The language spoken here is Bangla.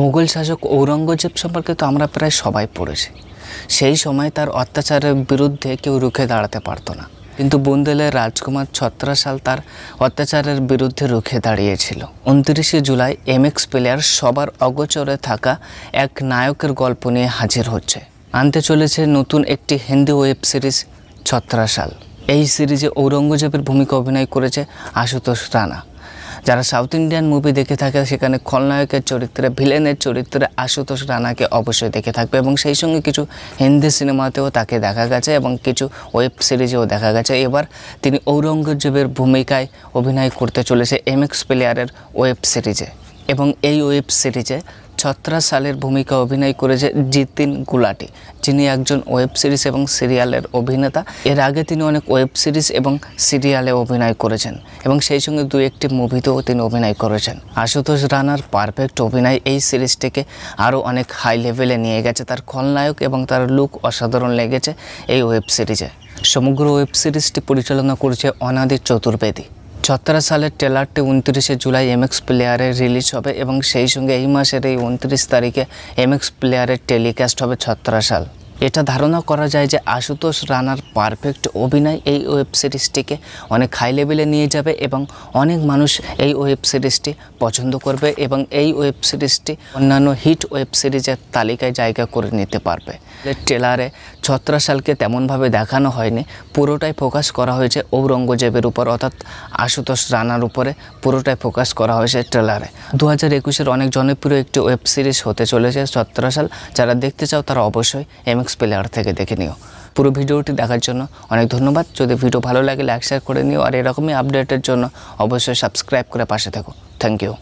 মুঘল শাসক ঔরঙ্গজেব সম্পর্কে তো আমরা প্রায় সবাই পড়েছি সেই সময় তার অত্যাচারের বিরুদ্ধে কেউ রুখে দাঁড়াতে পারতো না কিন্তু বুন্দেলের রাজকুমার ছত্রাশাল তার অত্যাচারের বিরুদ্ধে রুখে দাঁড়িয়েছিল উনত্রিশে জুলাই এমএক্স প্লেয়ার সবার অগোচরে থাকা এক নায়কের গল্প নিয়ে হাজির হচ্ছে আনতে চলেছে নতুন একটি হিন্দি ওয়েব সিরিজ ছত্রাশাল এই সিরিজে ঔরঙ্গজেবের ভূমিকা অভিনয় করেছে আশুতোষ রানা যারা সাউথ ইন্ডিয়ান মুভি দেখে থাকে সেখানে খলনায়কের চরিত্রে ভিলেনের চরিত্রে আশুতোষ রানাকে অবশ্যই দেখে থাকবে এবং সেই সঙ্গে কিছু হিন্দি সিনেমাতেও তাকে দেখা গেছে এবং কিছু ওয়েব সিরিজেও দেখা গেছে এবার তিনি ঔরঙ্গজেবের ভূমিকায় অভিনয় করতে চলেছে এম এক্স প্লেয়ারের ওয়েব সিরিজে এবং এই ওয়েব সিরিজে ছত্রা সালের ভূমিকা অভিনয় করেছে জিতিন গুলাটি যিনি একজন ওয়েব সিরিজ এবং সিরিয়ালের অভিনেতা এর আগে তিনি অনেক ওয়েব সিরিজ এবং সিরিয়ালে অভিনয় করেছেন এবং সেই সঙ্গে দু একটি মুভিতেও তিনি অভিনয় করেছেন আশুতোষ রানার পারফেক্ট অভিনয় এই সিরিজটিকে আরও অনেক হাই লেভেলে নিয়ে গেছে তার খলনায়ক এবং তার লুক অসাধারণ লেগেছে এই ওয়েব সিরিজে সমগ্র ওয়েব সিরিজটি পরিচালনা করেছে অনাদি চতুর্বেদী ছত্রা সালের ট্রেলারটি উনত্রিশে জুলাই এমএক্স প্লেয়ারে রিলিজ হবে এবং সেই সঙ্গে এই মাসের এই উনত্রিশ তারিখে এমএক্স প্লেয়ারের টেলিকাস্ট হবে ছত্রা সাল এটা ধারণা করা যায় যে আশুতোষ রানার পারফেক্ট অভিনয় এই ওয়েব সিরিজটিকে অনেক হাই লেভেলে নিয়ে যাবে এবং অনেক মানুষ এই ওয়েব সিরিজটি পছন্দ করবে এবং এই ওয়েব সিরিজটি অন্যান্য হিট ওয়েব সিরিজের তালিকায় জায়গা করে নিতে পারবে ট্রেলারে ছত্রাশালকে তেমনভাবে দেখানো হয়নি পুরোটাই ফোকাস করা হয়েছে ঔরঙ্গজেবের উপর অর্থাৎ আশুতোষ রানার উপরে পুরোটাই ফোকাস করা হয়েছে ট্রেলারে দু হাজার একুশের অনেক জনপ্রিয় একটি ওয়েব সিরিজ হতে চলেছে ছত্রাশাল যারা দেখতে চাও তারা অবশ্যই এম ইকোনমিক্স প্লেয়ার থেকে দেখে নিও পুরো ভিডিওটি দেখার জন্য অনেক ধন্যবাদ যদি ভিডিও ভালো লাগে লাইক শেয়ার করে নিও আর এরকমই আপডেটের জন্য অবশ্যই সাবস্ক্রাইব করে পাশে থাকো থ্যাংক ইউ